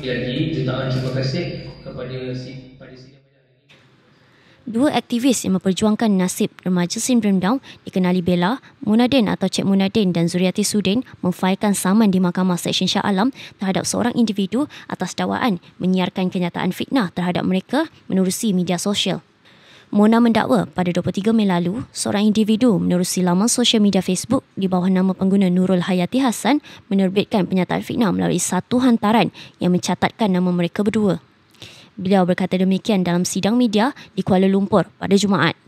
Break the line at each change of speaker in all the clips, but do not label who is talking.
Jadi jutaan terima kasih kepada si Dua aktivis yang memperjuangkan nasib remaja sindrom Down dikenali Bella, Munadin atau Cik Munadin dan Zuriati Sudin memfailkan saman di Mahkamah Seksyen Shah Alam terhadap seorang individu atas dakwaan menyiarkan kenyataan fitnah terhadap mereka menerusi media sosial. Mona mendakwa pada 23 Mei lalu, seorang individu menerusi laman sosial media Facebook di bawah nama pengguna Nurul Hayati Hassan menerbitkan pernyataan fitnah melalui satu hantaran yang mencatatkan nama mereka berdua. Beliau berkata demikian dalam sidang media di Kuala Lumpur pada Jumaat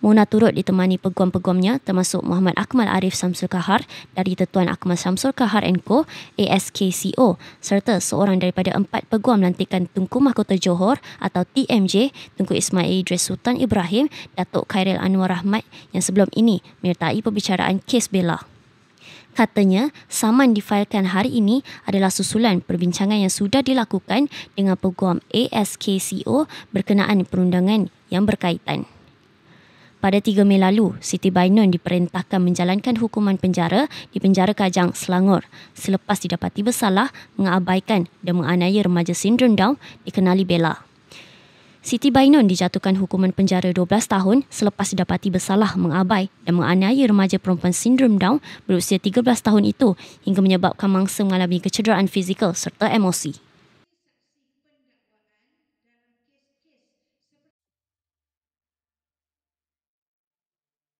Mona turut ditemani peguam-peguamnya termasuk Muhammad Akmal Arif Samsul Kahar dari Tetuan Akmal Samsul Kahar Co ASKCO serta seorang daripada empat peguam lantikan Tunku Mahkota Johor atau TMJ Tunku Ismail Idris Sultan Ibrahim Datuk Khairil Anwar Rahmat yang sebelum ini menyertai pembicaraan kes bela. Katanya, saman difailkan hari ini adalah susulan perbincangan yang sudah dilakukan dengan peguam ASKCO berkenaan perundangan yang berkaitan. Pada 3 Mei lalu, Siti Bainun diperintahkan menjalankan hukuman penjara di penjara Kajang, Selangor selepas didapati bersalah mengabaikan dan menganiaya remaja sindrom Down dikenali Bella. Siti Bainun dijatuhkan hukuman penjara 12 tahun selepas didapati bersalah mengabai dan menganiaya remaja perempuan sindrom Down berusia 13 tahun itu hingga menyebabkan mangsa mengalami kecederaan fizikal serta emosi.